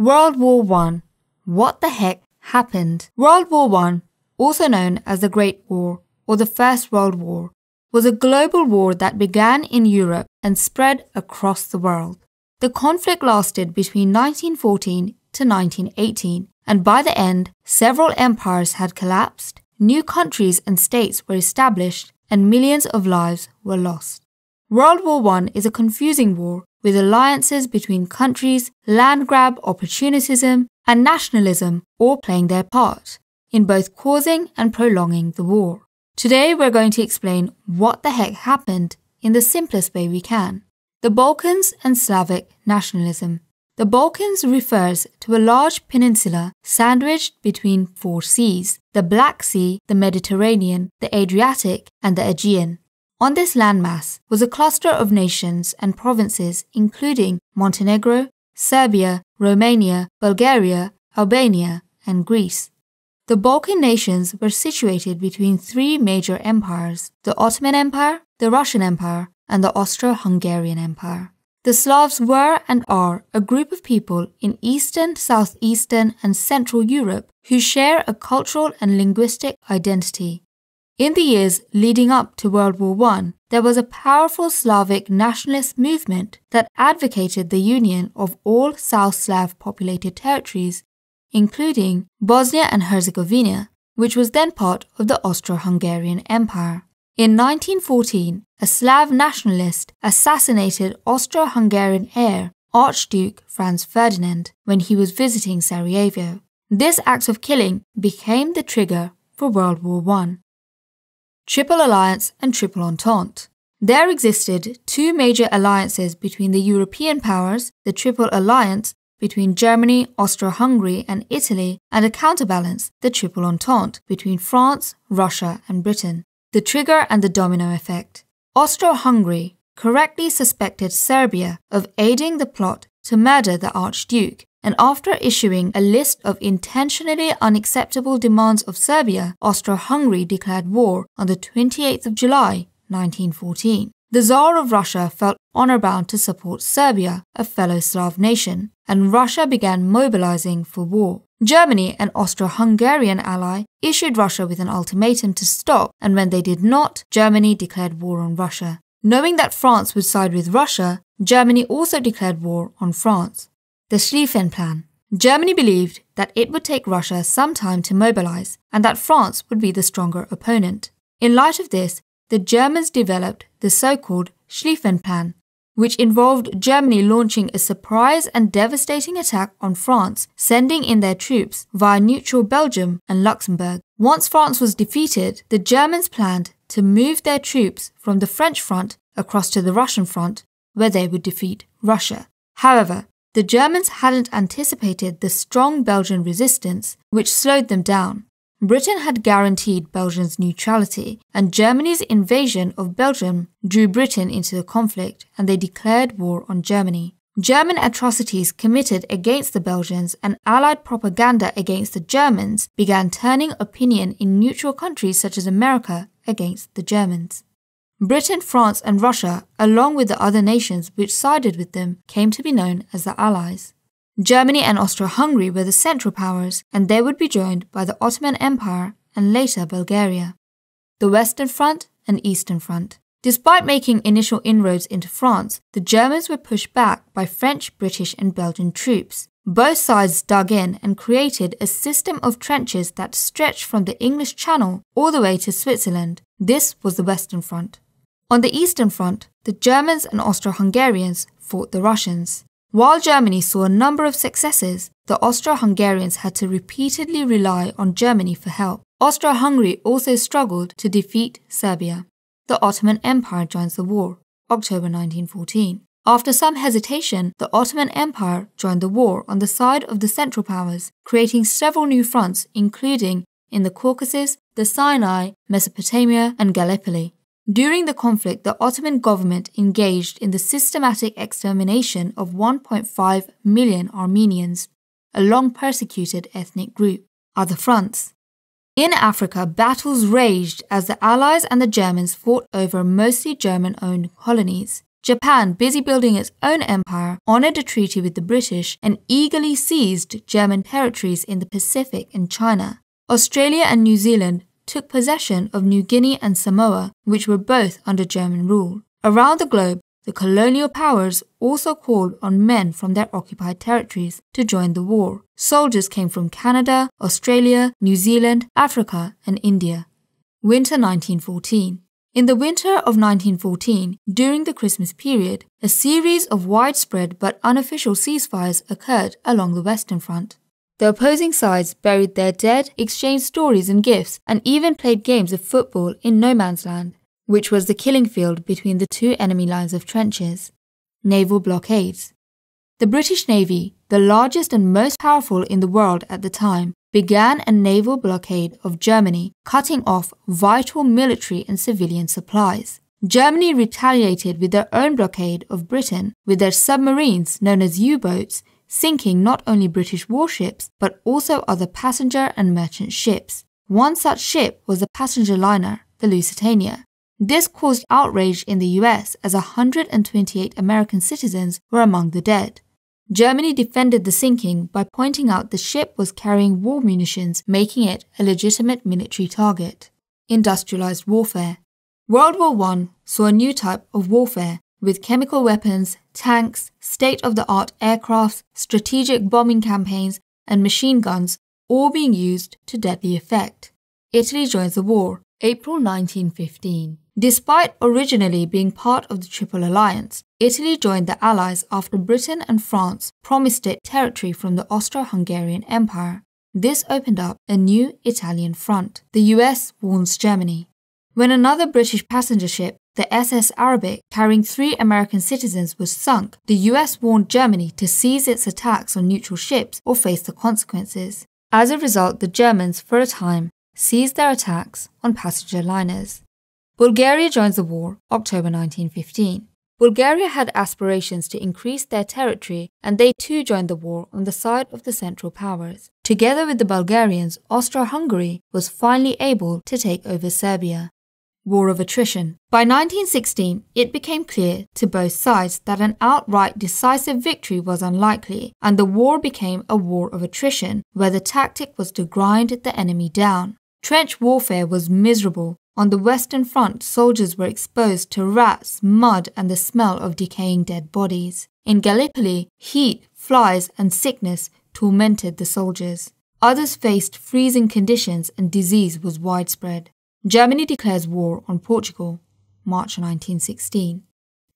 World War I. What the heck happened? World War I, also known as the Great War or the First World War, was a global war that began in Europe and spread across the world. The conflict lasted between 1914 to 1918, and by the end, several empires had collapsed, new countries and states were established, and millions of lives were lost. World War I is a confusing war with alliances between countries, land grab opportunism, and nationalism all playing their part in both causing and prolonging the war. Today, we're going to explain what the heck happened in the simplest way we can. The Balkans and Slavic nationalism. The Balkans refers to a large peninsula sandwiched between four seas the Black Sea, the Mediterranean, the Adriatic, and the Aegean. On this landmass was a cluster of nations and provinces including Montenegro, Serbia, Romania, Bulgaria, Albania, and Greece. The Balkan nations were situated between three major empires the Ottoman Empire, the Russian Empire, and the Austro Hungarian Empire. The Slavs were and are a group of people in Eastern, Southeastern, and Central Europe who share a cultural and linguistic identity. In the years leading up to World War I, there was a powerful Slavic nationalist movement that advocated the union of all South Slav populated territories, including Bosnia and Herzegovina, which was then part of the Austro Hungarian Empire. In 1914, a Slav nationalist assassinated Austro Hungarian heir Archduke Franz Ferdinand when he was visiting Sarajevo. This act of killing became the trigger for World War I. Triple Alliance and Triple Entente. There existed two major alliances between the European powers, the Triple Alliance between Germany, Austria Hungary, and Italy, and a counterbalance, the Triple Entente, between France, Russia, and Britain. The trigger and the domino effect. Austria Hungary correctly suspected Serbia of aiding the plot to murder the Archduke and after issuing a list of intentionally unacceptable demands of Serbia, Austro-Hungary declared war on the 28th of July 1914. The Tsar of Russia felt honor-bound to support Serbia, a fellow Slav nation, and Russia began mobilizing for war. Germany, an Austro-Hungarian ally, issued Russia with an ultimatum to stop, and when they did not, Germany declared war on Russia. Knowing that France would side with Russia, Germany also declared war on France the Schlieffen Plan. Germany believed that it would take Russia some time to mobilize and that France would be the stronger opponent. In light of this, the Germans developed the so called Schlieffen Plan, which involved Germany launching a surprise and devastating attack on France, sending in their troops via neutral Belgium and Luxembourg. Once France was defeated, the Germans planned to move their troops from the French front across to the Russian front, where they would defeat Russia. However, the Germans hadn't anticipated the strong Belgian resistance, which slowed them down. Britain had guaranteed Belgium's neutrality, and Germany's invasion of Belgium drew Britain into the conflict, and they declared war on Germany. German atrocities committed against the Belgians and Allied propaganda against the Germans began turning opinion in neutral countries such as America against the Germans. Britain, France, and Russia, along with the other nations which sided with them, came to be known as the Allies. Germany and Austro Hungary were the Central Powers, and they would be joined by the Ottoman Empire and later Bulgaria. The Western Front and Eastern Front. Despite making initial inroads into France, the Germans were pushed back by French, British, and Belgian troops. Both sides dug in and created a system of trenches that stretched from the English Channel all the way to Switzerland. This was the Western Front. On the Eastern Front, the Germans and Austro Hungarians fought the Russians. While Germany saw a number of successes, the Austro Hungarians had to repeatedly rely on Germany for help. Austro Hungary also struggled to defeat Serbia. The Ottoman Empire joins the war, October 1914. After some hesitation, the Ottoman Empire joined the war on the side of the Central Powers, creating several new fronts, including in the Caucasus, the Sinai, Mesopotamia, and Gallipoli. During the conflict, the Ottoman government engaged in the systematic extermination of 1.5 million Armenians, a long persecuted ethnic group. Other fronts. In Africa, battles raged as the Allies and the Germans fought over mostly German owned colonies. Japan, busy building its own empire, honoured a treaty with the British and eagerly seized German territories in the Pacific and China. Australia and New Zealand took possession of New Guinea and Samoa, which were both under German rule. Around the globe, the colonial powers also called on men from their occupied territories to join the war. Soldiers came from Canada, Australia, New Zealand, Africa, and India. Winter 1914. In the winter of 1914, during the Christmas period, a series of widespread but unofficial ceasefires occurred along the Western Front. The opposing sides buried their dead, exchanged stories and gifts, and even played games of football in no man's land, which was the killing field between the two enemy lines of trenches. Naval blockades. The British Navy, the largest and most powerful in the world at the time, began a naval blockade of Germany, cutting off vital military and civilian supplies. Germany retaliated with their own blockade of Britain with their submarines known as U boats, sinking not only British warships but also other passenger and merchant ships. One such ship was the passenger liner, the Lusitania. This caused outrage in the US as 128 American citizens were among the dead. Germany defended the sinking by pointing out the ship was carrying war munitions, making it a legitimate military target. Industrialized warfare. World War I saw a new type of warfare with chemical weapons, tanks, state of the art aircrafts, strategic bombing campaigns, and machine guns all being used to deadly effect. Italy joins the war, April 1915. Despite originally being part of the Triple Alliance, Italy joined the Allies after Britain and France promised it territory from the Austro Hungarian Empire. This opened up a new Italian front. The US warns Germany. When another British passenger ship, the SS Arabic, carrying three American citizens, was sunk, the US warned Germany to cease its attacks on neutral ships or face the consequences. As a result, the Germans, for a time, ceased their attacks on passenger liners. Bulgaria joins the war October 1915. Bulgaria had aspirations to increase their territory and they too joined the war on the side of the Central Powers. Together with the Bulgarians, Austro Hungary was finally able to take over Serbia war of attrition. By 1916, it became clear to both sides that an outright decisive victory was unlikely, and the war became a war of attrition, where the tactic was to grind the enemy down. Trench warfare was miserable. On the Western Front, soldiers were exposed to rats, mud, and the smell of decaying dead bodies. In Gallipoli, heat, flies, and sickness tormented the soldiers. Others faced freezing conditions and disease was widespread. Germany declares war on Portugal, March 1916.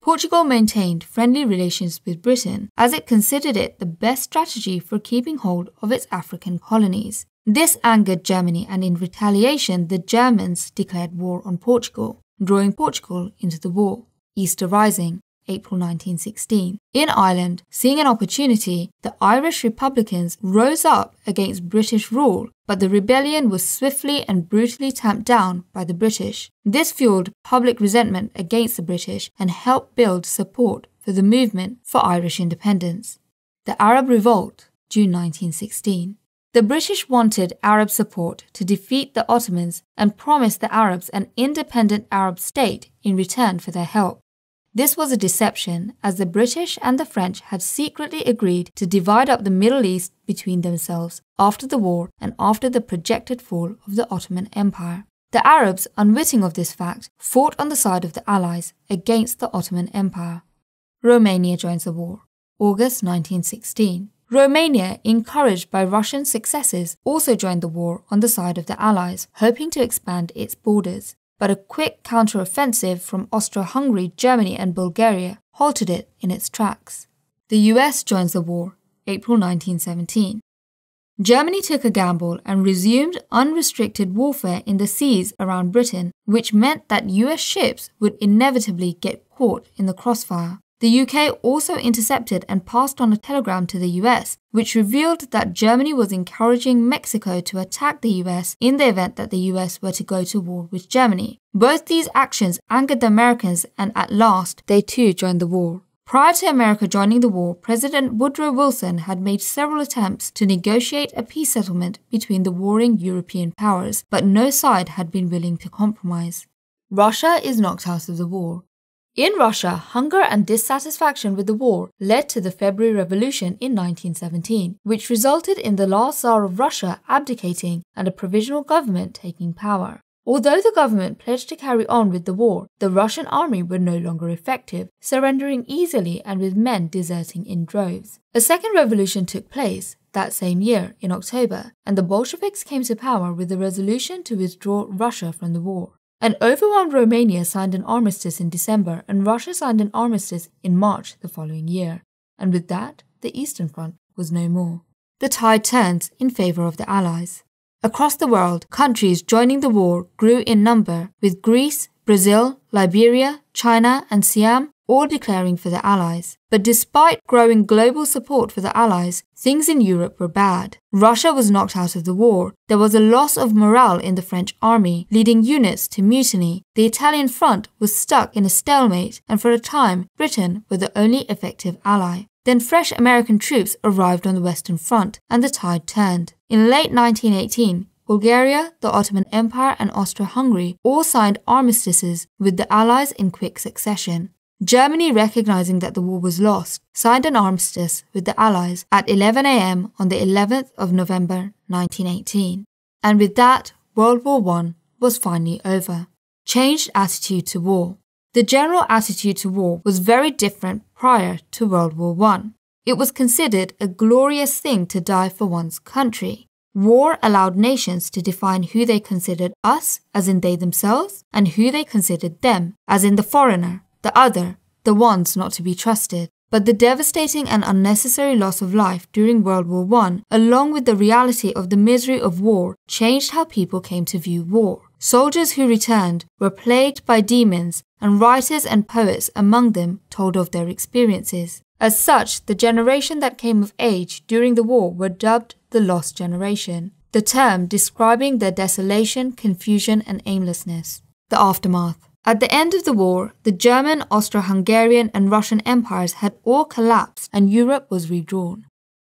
Portugal maintained friendly relations with Britain as it considered it the best strategy for keeping hold of its African colonies. This angered Germany, and in retaliation, the Germans declared war on Portugal, drawing Portugal into the war. Easter Rising. April 1916. In Ireland, seeing an opportunity, the Irish Republicans rose up against British rule, but the rebellion was swiftly and brutally tamped down by the British. This fueled public resentment against the British and helped build support for the movement for Irish independence. The Arab Revolt, June 1916. The British wanted Arab support to defeat the Ottomans and promised the Arabs an independent Arab state in return for their help. This was a deception, as the British and the French had secretly agreed to divide up the Middle East between themselves after the war and after the projected fall of the Ottoman Empire. The Arabs, unwitting of this fact, fought on the side of the Allies against the Ottoman Empire. Romania joins the war, August 1916. Romania, encouraged by Russian successes, also joined the war on the side of the Allies, hoping to expand its borders but a quick counteroffensive from Austro Hungary, Germany, and Bulgaria halted it in its tracks. The US joins the war, April 1917. Germany took a gamble and resumed unrestricted warfare in the seas around Britain, which meant that US ships would inevitably get caught in the crossfire. The UK also intercepted and passed on a telegram to the US, which revealed that Germany was encouraging Mexico to attack the US in the event that the US were to go to war with Germany. Both these actions angered the Americans, and at last, they too joined the war. Prior to America joining the war, President Woodrow Wilson had made several attempts to negotiate a peace settlement between the warring European powers, but no side had been willing to compromise. Russia is knocked out of the war. In Russia, hunger and dissatisfaction with the war led to the February Revolution in 1917, which resulted in the last Tsar of Russia abdicating and a provisional government taking power. Although the government pledged to carry on with the war, the Russian army were no longer effective, surrendering easily and with men deserting in droves. A second revolution took place, that same year, in October, and the Bolsheviks came to power with the resolution to withdraw Russia from the war. An overwhelmed Romania signed an armistice in December, and Russia signed an armistice in March the following year, and with that, the Eastern Front was no more. The tide turned in favour of the Allies. Across the world, countries joining the war grew in number, with Greece, Brazil, Liberia, China, and Siam or declaring for the Allies. But despite growing global support for the Allies, things in Europe were bad. Russia was knocked out of the war. There was a loss of morale in the French army, leading units to mutiny. The Italian front was stuck in a stalemate, and for a time, Britain were the only effective ally. Then fresh American troops arrived on the Western Front, and the tide turned. In late 1918, Bulgaria, the Ottoman Empire, and Austria Hungary all signed armistices with the Allies in quick succession. Germany, recognizing that the war was lost, signed an armistice with the Allies at 11 am on the 11th of November 1918. And with that, World War I was finally over. Changed attitude to war. The general attitude to war was very different prior to World War I. It was considered a glorious thing to die for one's country. War allowed nations to define who they considered us, as in they themselves, and who they considered them, as in the foreigner the other, the ones not to be trusted. But the devastating and unnecessary loss of life during World War I, along with the reality of the misery of war, changed how people came to view war. Soldiers who returned were plagued by demons, and writers and poets among them told of their experiences. As such, the generation that came of age during the war were dubbed the Lost Generation, the term describing their desolation, confusion, and aimlessness. The Aftermath at the end of the war, the German, Austro Hungarian, and Russian empires had all collapsed and Europe was redrawn.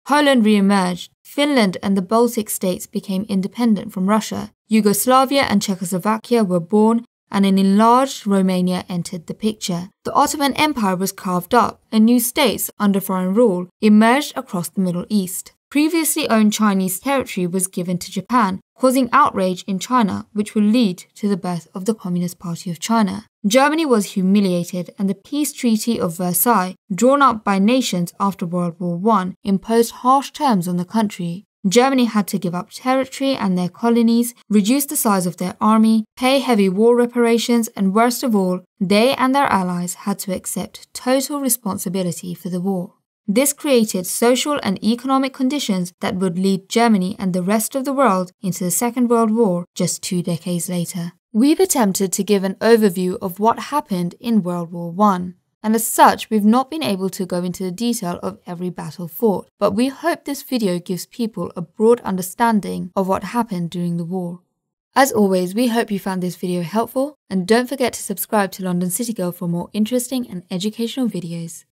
Poland re emerged, Finland and the Baltic states became independent from Russia, Yugoslavia and Czechoslovakia were born, and an enlarged Romania entered the picture. The Ottoman Empire was carved up, and new states under foreign rule emerged across the Middle East previously owned Chinese territory was given to Japan, causing outrage in China, which would lead to the birth of the Communist Party of China. Germany was humiliated, and the Peace Treaty of Versailles, drawn up by nations after World War I, imposed harsh terms on the country. Germany had to give up territory and their colonies, reduce the size of their army, pay heavy war reparations, and worst of all, they and their allies had to accept total responsibility for the war. This created social and economic conditions that would lead Germany and the rest of the world into the Second World War just two decades later. We've attempted to give an overview of what happened in World War I, and as such, we've not been able to go into the detail of every battle fought, but we hope this video gives people a broad understanding of what happened during the war. As always, we hope you found this video helpful, and don't forget to subscribe to London City Girl for more interesting and educational videos.